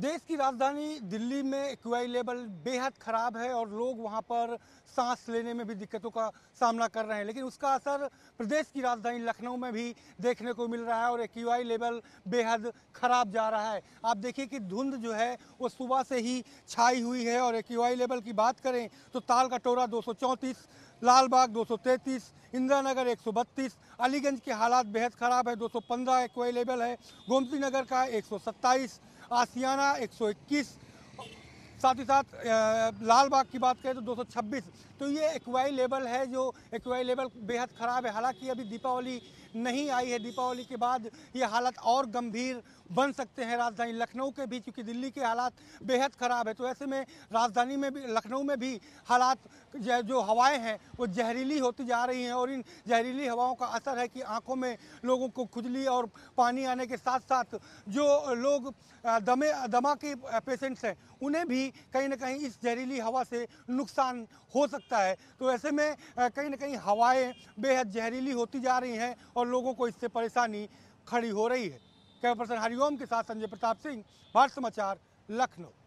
देश की राजधानी दिल्ली में क्यूआई लेवल बेहद ख़राब है और लोग वहां पर सांस लेने में भी दिक्कतों का सामना कर रहे हैं लेकिन उसका असर प्रदेश की राजधानी लखनऊ में भी देखने को मिल रहा है और क्यूआई लेवल बेहद ख़राब जा रहा है आप देखिए कि धुंध जो है वो सुबह से ही छाई हुई है और क्यूआई लेवल की बात करें तो ताल कटोरा दो लाल बाग इंदिरा नगर एक अलीगंज की हालात बेहद ख़राब है 215 कोई लेवल है गोमती नगर का 127 आसियाना 121 साथ ही साथ लाल बाग की बात करें तो 226 तो ये एक्वाई लेवल है जो एक्वाई लेवल बेहद ख़राब है हालांकि अभी दीपावली नहीं आई है दीपावली के बाद ये हालत और गंभीर बन सकते हैं राजधानी लखनऊ के भी क्योंकि दिल्ली के हालात बेहद ख़राब है तो ऐसे में राजधानी में भी लखनऊ में भी हालात जो हवाएं हैं वो जहरीली होती जा रही हैं और इन जहरीली हवाओं का असर है कि आंखों में लोगों को खुजली और पानी आने के साथ साथ जो लोग दमे दमा के पेशेंट्स हैं उन्हें भी कहीं ना कहीं इस जहरीली हवा से नुकसान हो सकता है तो ऐसे में कहीं ना कहीं हवाएँ बेहद जहरीली होती जा रही हैं और लोगों को इससे परेशानी खड़ी हो रही है कैमरा पर्सन हरिओम के साथ संजय प्रताप सिंह भारत समाचार लखनऊ